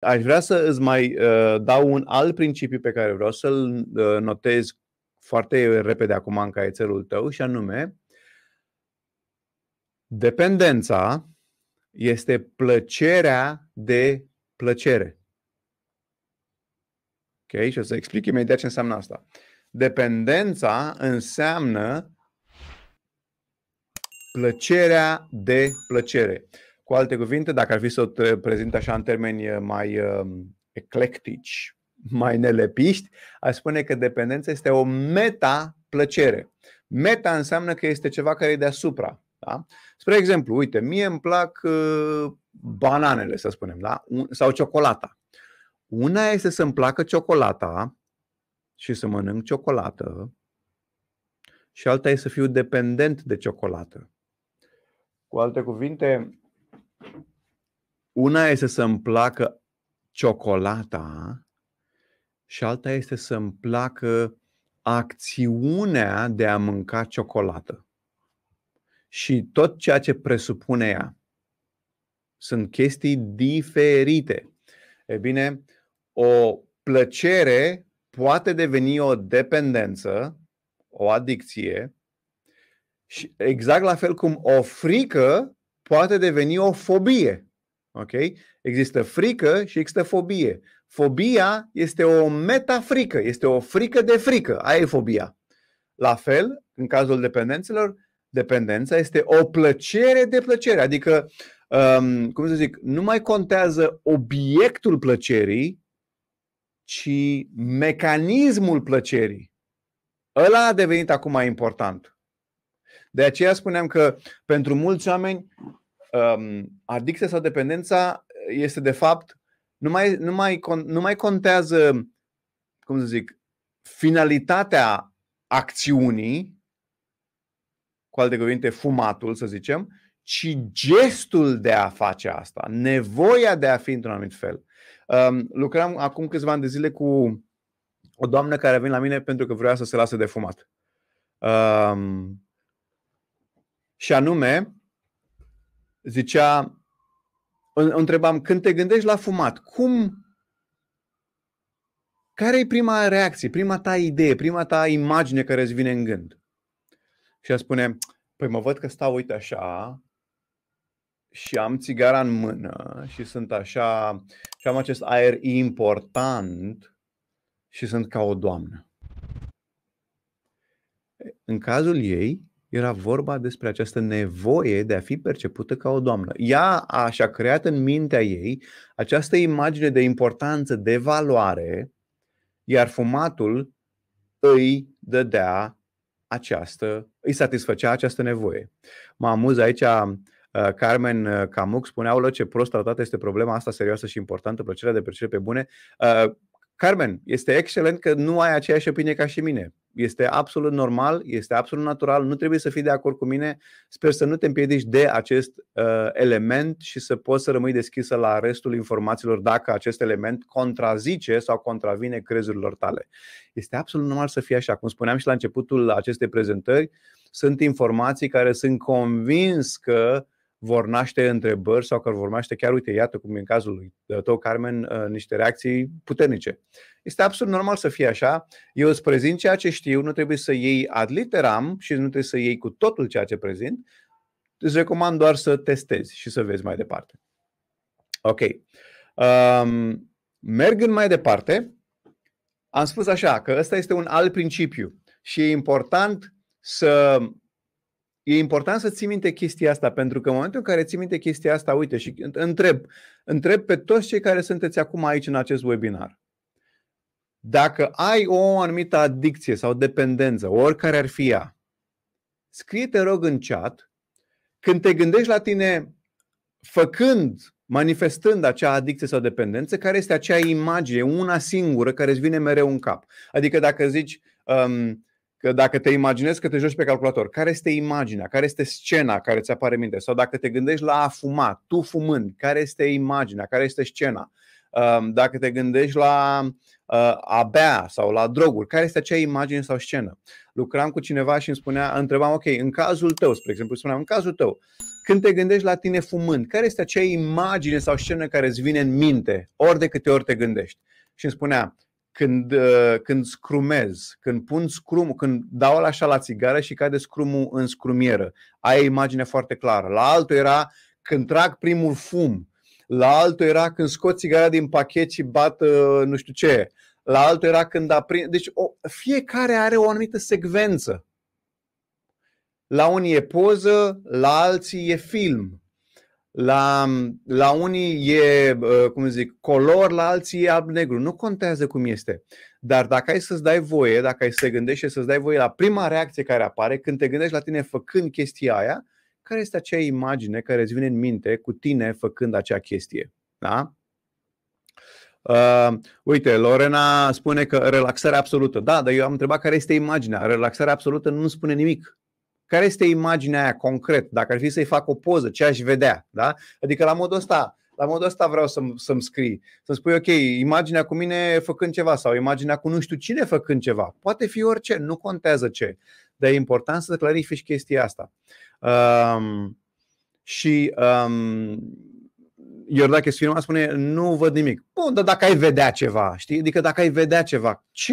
Aș vrea să îți mai uh, dau un alt principiu pe care vreau să-l uh, notez foarte repede acum în caietelul tău și anume dependența este plăcerea de plăcere. Ok? Și o să explic imediat ce înseamnă asta. Dependența înseamnă plăcerea de plăcere. Cu alte cuvinte, dacă ar fi să o prezint așa în termeni uh, mai uh, eclectici, mai nelepiști, aș spune că dependența este o meta-plăcere. Meta înseamnă că este ceva care e deasupra. Da? Spre exemplu, uite, mie îmi plac uh, bananele, să spunem, da? sau ciocolata. Una este să-mi placă ciocolata și să mănânc ciocolată și alta este să fiu dependent de ciocolată. Cu alte cuvinte, una este să-mi placă ciocolata și alta este să-mi placă acțiunea de a mânca ciocolată și tot ceea ce presupune ea. Sunt chestii diferite. E bine, o plăcere poate deveni o dependență, o adicție, și exact la fel cum o frică poate deveni o fobie. Ok? Există frică și există fobie. Fobia este o metafrică, este o frică de frică. Aia e fobia. La fel, în cazul dependențelor, dependența este o plăcere de plăcere. Adică, um, cum să zic, nu mai contează obiectul plăcerii, ci mecanismul plăcerii. Ăla a devenit acum mai important. De aceea spuneam că pentru mulți oameni um, adicția sau dependența este de fapt, nu mai, nu mai, nu mai contează, cum să zic, finalitatea acțiunii, cu alte cuvinte, fumatul, să zicem, ci gestul de a face asta, nevoia de a fi într-un anumit fel. Um, lucram acum câțiva ani de zile cu o doamnă care a venit la mine pentru că vrea să se lase de fumat. Um, și anume, zicea, o întrebam, când te gândești la fumat, cum, care e prima reacție, prima ta idee, prima ta imagine care îți vine în gând? Și a spune, păi mă văd că stau, uite așa, și am țigara în mână și sunt așa, și am acest aer important și sunt ca o doamnă. În cazul ei, era vorba despre această nevoie de a fi percepută ca o doamnă. Ea a, și-a creat în mintea ei această imagine de importanță, de valoare, iar fumatul îi dădea această, îi satisfăcea această nevoie. Mă amuz aici, uh, Carmen uh, Camuc spunea, aulă, ce prost tratată este problema asta serioasă și importantă, plăcerea de percepe pe bune. Uh, Carmen, este excelent că nu ai aceeași opinie ca și mine. Este absolut normal, este absolut natural, nu trebuie să fii de acord cu mine. Sper să nu te împiedici de acest uh, element și să poți să rămâi deschisă la restul informațiilor dacă acest element contrazice sau contravine crezurilor tale. Este absolut normal să fie așa. Cum spuneam și la începutul acestei prezentări, sunt informații care sunt convins că vor naște întrebări sau că vor naște chiar, uite, iată cum e în cazul lui uh, tău, Carmen, uh, niște reacții puternice. Este absolut normal să fie așa. Eu îți prezint ceea ce știu, nu trebuie să iei ad literam și nu trebuie să iei cu totul ceea ce prezint. Îți recomand doar să testezi și să vezi mai departe. Ok. Um, mergând mai departe, am spus așa că ăsta este un alt principiu și e important să E important să ții minte chestia asta, pentru că în momentul în care ții minte chestia asta, uite, și întreb, întreb pe toți cei care sunteți acum aici în acest webinar. Dacă ai o anumită adicție sau dependență, oricare ar fi ea, scrie te rog în chat, când te gândești la tine făcând, manifestând acea adicție sau dependență, care este acea imagine, una singură, care îți vine mereu în cap. Adică dacă zici, um, că dacă te imaginezi că te joci pe calculator, care este imaginea, care este scena care ți apare în minte? Sau dacă te gândești la a fuma, tu fumând, care este imaginea, care este scena? Dacă te gândești la a bea sau la droguri, care este acea imagine sau scenă? Lucram cu cineva și îmi spunea, întrebam, ok, în cazul tău, spre exemplu, spuneam, în cazul tău, când te gândești la tine fumând, care este acea imagine sau scenă care îți vine în minte, ori de câte ori te gândești? Și îmi spunea, când, uh, când scrumez, când pun scrum, când dau așa la țigară și cade scrumul în scrumieră. Ai imaginea foarte clară. La altul era când trag primul fum, la altul era când scot țigara din pachet și bat uh, nu știu ce, la altul era când aprind. Deci o, fiecare are o anumită secvență. La unii e poză, la alții e film. La, la unii e, cum zic, color, la alții e alb-negru. Nu contează cum este. Dar dacă ai să-ți dai voie, dacă ai să te gândești și să-ți dai voie la prima reacție care apare, când te gândești la tine făcând chestia aia, care este acea imagine care îți vine în minte cu tine făcând acea chestie. Da? Uh, uite, Lorena spune că relaxare absolută. Da, dar eu am întrebat care este imaginea. Relaxarea absolută nu spune nimic care este imaginea aia concret, dacă ar fi să-i fac o poză, ce aș vedea, da? Adică la modul ăsta, la modul ăsta vreau să-mi, să-mi scrii, să-mi spui, ok, imaginea cu mine făcând ceva sau imaginea cu nu știu cine făcând ceva. Poate fi orice, nu contează ce, dar e important să clarifici chestia asta. Um, și um, Iordache Sfirma spune, nu văd nimic. Bun, dar dacă ai vedea ceva, știi? Adică dacă ai vedea ceva, ce,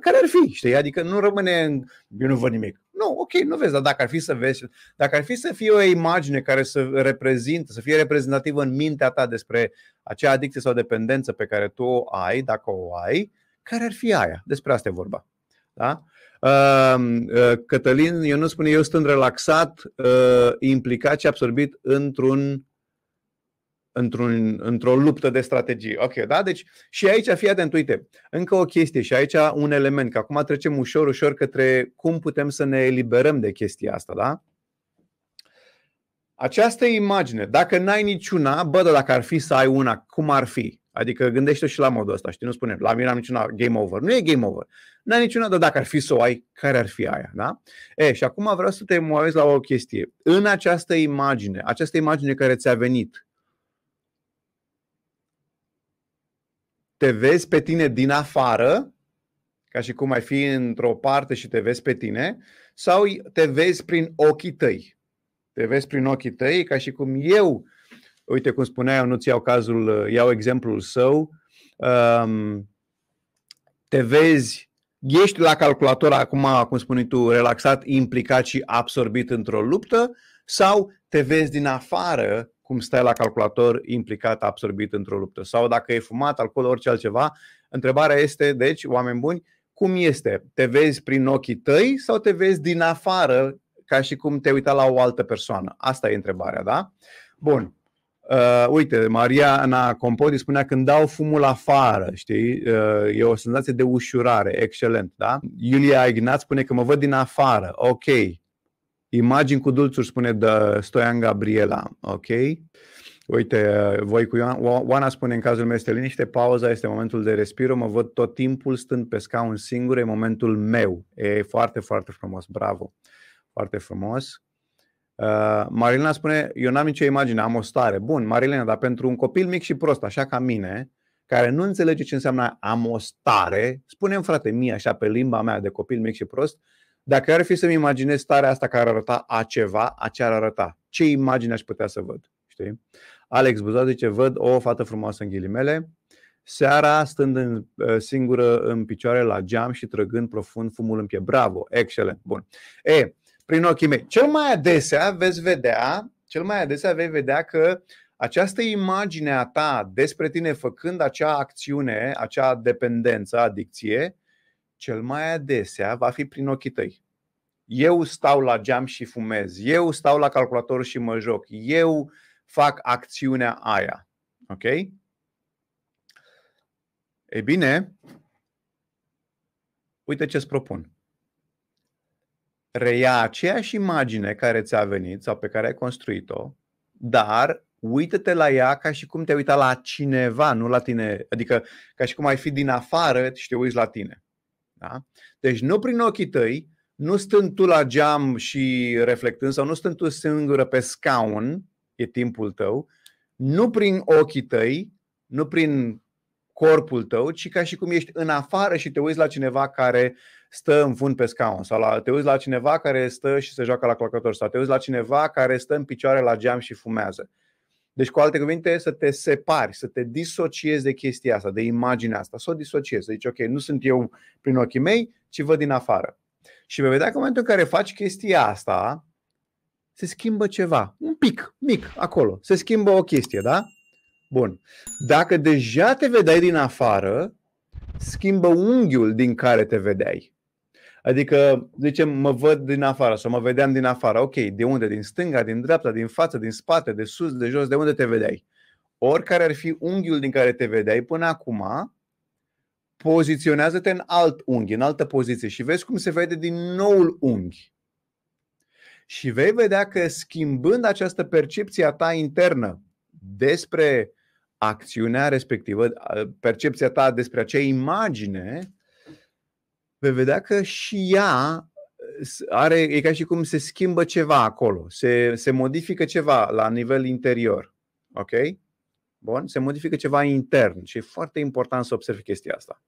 care ar fi, știi? Adică nu rămâne, eu nu văd nimic. Nu, ok, nu vezi, dar dacă ar fi să vezi, dacă ar fi să fie o imagine care să reprezintă, să fie reprezentativă în mintea ta despre acea adicție sau dependență pe care tu o ai, dacă o ai, care ar fi aia? Despre asta e vorba. Da? Ehm, Cătălin, eu nu spun eu sunt relaxat, implicat și absorbit într-un într-un, într-o luptă de strategie. Ok, da? Deci și aici, fii atent, uite, încă o chestie și aici un element, că acum trecem ușor, ușor către cum putem să ne eliberăm de chestia asta, da? Această imagine, dacă n-ai niciuna, bă, dar dacă ar fi să ai una, cum ar fi? Adică gândește și la modul ăsta, știi, nu spune, la mine am niciuna game over. Nu e game over. N-ai niciuna, dar dacă ar fi să o ai, care ar fi aia, da? E, și acum vreau să te movezi la o chestie. În această imagine, această imagine care ți-a venit, te vezi pe tine din afară, ca și cum ai fi într-o parte și te vezi pe tine, sau te vezi prin ochii tăi. Te vezi prin ochii tăi, ca și cum eu, uite cum spunea, eu nu-ți iau cazul, iau exemplul său, um, te vezi, ești la calculator acum, cum spui tu, relaxat, implicat și absorbit într-o luptă, sau te vezi din afară cum stai la calculator implicat, absorbit într-o luptă sau dacă e fumat, alcool, orice altceva. Întrebarea este, deci, oameni buni, cum este? Te vezi prin ochii tăi sau te vezi din afară ca și cum te uita la o altă persoană? Asta e întrebarea, da? Bun. Uh, uite, Maria Ana Compodi spunea când dau fumul afară, știi? Uh, e o senzație de ușurare, excelent, da? Iulia Ignat spune că mă văd din afară, ok. Imagini cu dulțuri, spune de Stoian Gabriela. Ok? Uite, voi cu Ioan, Oana spune în cazul meu este liniște, pauza este momentul de respiro, mă văd tot timpul stând pe scaun singur, e momentul meu. E foarte, foarte frumos, bravo. Foarte frumos. Uh, Marilena spune, eu n-am nicio imagine, am o stare. Bun, Marilena, dar pentru un copil mic și prost, așa ca mine, care nu înțelege ce înseamnă am o stare, spune frate mie așa pe limba mea de copil mic și prost, dacă ar fi să-mi imaginez starea asta care ar arăta a ceva, a ce ar arăta? Ce imagine aș putea să văd? Știi? Alex Buzat zice, văd o fată frumoasă în ghilimele, seara stând în, uh, singură în picioare la geam și trăgând profund fumul în piept. Bravo, excelent, bun. E, prin ochii mei. Cel mai adesea veți vedea, cel mai adesea vei vedea că această imagine a ta despre tine făcând acea acțiune, acea dependență, adicție, cel mai adesea va fi prin ochii tăi. Eu stau la geam și fumez, eu stau la calculator și mă joc, eu fac acțiunea aia. Ok? Ei bine, uite ce îți propun. Reia aceeași imagine care ți-a venit sau pe care ai construit-o, dar uită-te la ea ca și cum te-ai uitat la cineva, nu la tine. Adică ca și cum ai fi din afară și te uiți la tine. Da? Deci nu prin ochii tăi, nu stând tu la geam și reflectând sau nu stând tu singură pe scaun, e timpul tău, nu prin ochii tăi, nu prin corpul tău, ci ca și cum ești în afară și te uiți la cineva care stă în fund pe scaun sau la, te uiți la cineva care stă și se joacă la clocător sau te uiți la cineva care stă în picioare la geam și fumează. Deci, cu alte cuvinte, să te separi, să te disociezi de chestia asta, de imaginea asta, să o disociezi. Să zici, ok, nu sunt eu prin ochii mei, ci văd din afară. Și vei vedea că în momentul în care faci chestia asta, se schimbă ceva, un pic, mic, acolo. Se schimbă o chestie, da? Bun. Dacă deja te vedeai din afară, schimbă unghiul din care te vedeai. Adică, zicem, mă văd din afară sau mă vedeam din afară. Ok, de unde? Din stânga, din dreapta, din față, din spate, de sus, de jos, de unde te vedeai? Oricare ar fi unghiul din care te vedeai până acum, poziționează-te în alt unghi, în altă poziție și vezi cum se vede din noul unghi. Și vei vedea că schimbând această percepție a ta internă despre acțiunea respectivă, percepția ta despre acea imagine, vei vedea că și ea uh, are, e ca și cum se schimbă ceva acolo, se, se modifică ceva la nivel interior. Ok? Bun? Se modifică ceva intern și e foarte important să observi chestia asta.